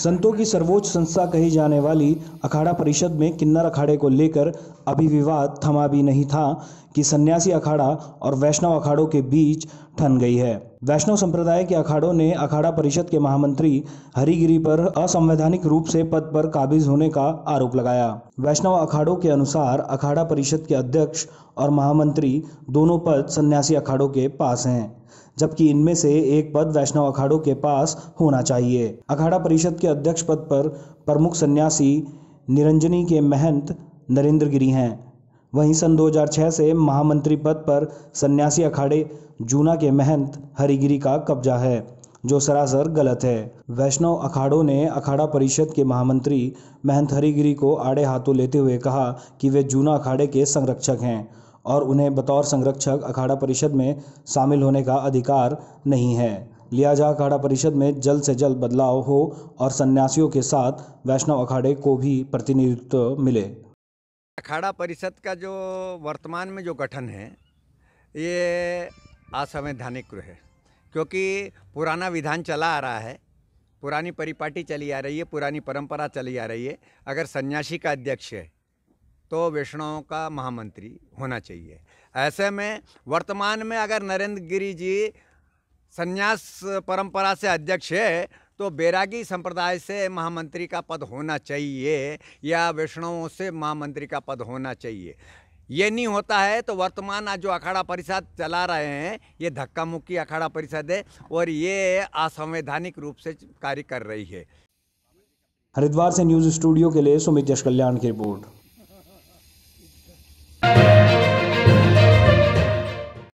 संतों की सर्वोच्च संस्था कही जाने वाली अखाड़ा परिषद में किन्नर अखाड़े को लेकर अभी विवाद थमा भी नहीं था कि सन्यासी अखाड़ा और वैष्णव अखाड़ों के बीच ठन गई है वैष्णव संप्रदाय के अखाड़ों ने अखाड़ा परिषद के महामंत्री हरिगिरी पर असंवैधानिक रूप से पद पर काबिज होने का आरोप लगाया वैष्णव अखाड़ों के अनुसार अखाड़ा परिषद के अध्यक्ष और महामंत्री दोनों पद सन्यासी अखाड़ों के पास हैं जबकि इनमें से एक पद वैष्णव अखाड़ों के पास होना चाहिए अखाड़ा परिषद के अध्यक्ष पद पर प्रमुख सन्यासी निरंजनी के महंत नरेंद्र गिरी हैं वहीं सन 2006 से महामंत्री पद पर सन्यासी अखाड़े जूना के महंत हरिगिरी का कब्जा है जो सरासर गलत है वैष्णव अखाड़ों ने अखाड़ा परिषद के महामंत्री महंत हरिगिरी को आड़े हाथों लेते हुए कहा कि वे जूना अखाड़े के संरक्षक हैं और उन्हें बतौर संरक्षक अखाड़ा परिषद में शामिल होने का अधिकार नहीं है लिहाजा अखाड़ा परिषद में जल्द से जल्द बदलाव हो और सन्यासियों के साथ वैष्णव अखाड़े को भी प्रतिनिधित्व मिले अखाड़ा परिषद का जो वर्तमान में जो गठन है ये असंवैधानिक है क्योंकि पुराना विधान चला आ रहा है पुरानी परिपाटी चली आ रही है पुरानी परंपरा चली आ रही है अगर सन्यासी का अध्यक्ष है तो वैष्णव का महामंत्री होना चाहिए ऐसे में वर्तमान में अगर नरेंद्र गिरी जी संन्यास परंपरा से अध्यक्ष है तो बैरागी संप्रदाय से महामंत्री का पद होना चाहिए या वैष्णवों से महामंत्री का पद होना चाहिए ये नहीं होता है तो वर्तमान आज जो अखाड़ा परिषद चला रहे हैं ये धक्का मुक्की अखाड़ा परिषद है और ये असंवैधानिक रूप से कार्य कर रही है हरिद्वार से न्यूज़ स्टूडियो के लिए सुमित जश कल्याण की रिपोर्ट